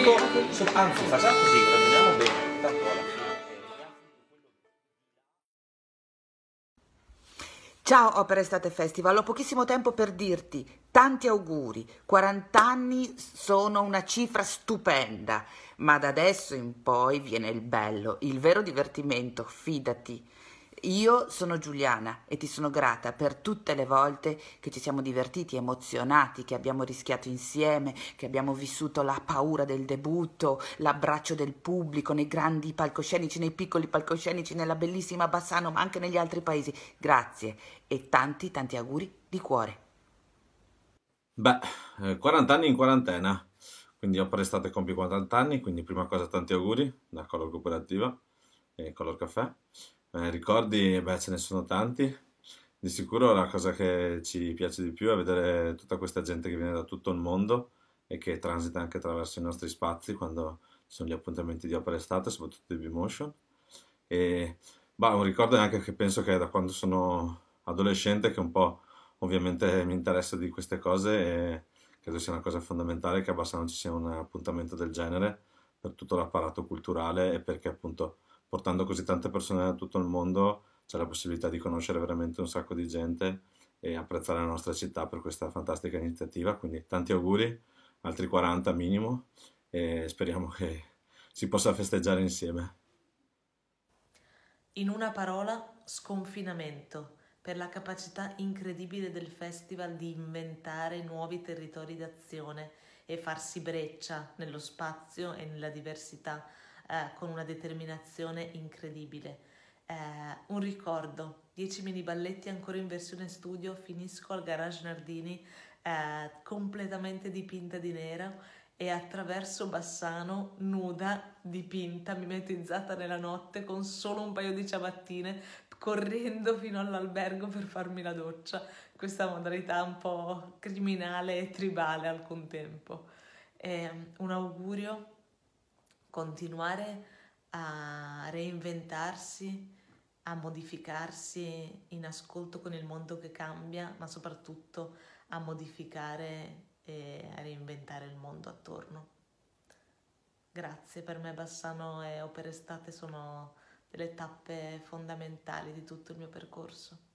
soprattutto, so, anzi, facciamo così, ragioniamo bene, tanto alla fine. Ciao Opera Estate Festival, ho pochissimo tempo per dirti tanti auguri, 40 anni sono una cifra stupenda, ma da adesso in poi viene il bello, il vero divertimento, fidati. Io sono Giuliana e ti sono grata per tutte le volte che ci siamo divertiti, emozionati, che abbiamo rischiato insieme, che abbiamo vissuto la paura del debutto, l'abbraccio del pubblico nei grandi palcoscenici, nei piccoli palcoscenici, nella bellissima Bassano, ma anche negli altri paesi. Grazie e tanti, tanti auguri di cuore. Beh, 40 eh, anni in quarantena, quindi ho prestato e compie 40 anni, quindi prima cosa tanti auguri da Color Cooperativa e Color Caffè. Eh, ricordi, beh, ce ne sono tanti. Di sicuro la cosa che ci piace di più è vedere tutta questa gente che viene da tutto il mondo e che transita anche attraverso i nostri spazi quando ci sono gli appuntamenti di opera estate, soprattutto di B-Motion. E bah, un ricordo è anche che penso che da quando sono adolescente, che un po' ovviamente mi interessa di queste cose e credo sia una cosa fondamentale che a Bassano ci sia un appuntamento del genere per tutto l'apparato culturale e perché appunto portando così tante persone da tutto il mondo c'è la possibilità di conoscere veramente un sacco di gente e apprezzare la nostra città per questa fantastica iniziativa. Quindi tanti auguri, altri 40 minimo, e speriamo che si possa festeggiare insieme. In una parola, sconfinamento per la capacità incredibile del festival di inventare nuovi territori d'azione e farsi breccia nello spazio e nella diversità eh, con una determinazione incredibile. Eh, un ricordo, 10 mini balletti ancora in versione studio, finisco al Garage Nardini eh, completamente dipinta di nero e attraverso Bassano nuda, dipinta, mimetizzata nella notte con solo un paio di ciabattine correndo fino all'albergo per farmi la doccia, questa modalità un po' criminale e tribale al contempo. E ehm, un augurio continuare a reinventarsi, a modificarsi in ascolto con il mondo che cambia, ma soprattutto a modificare e a reinventare il mondo attorno. Grazie, per me Bassano e Opera Estate sono delle tappe fondamentali di tutto il mio percorso.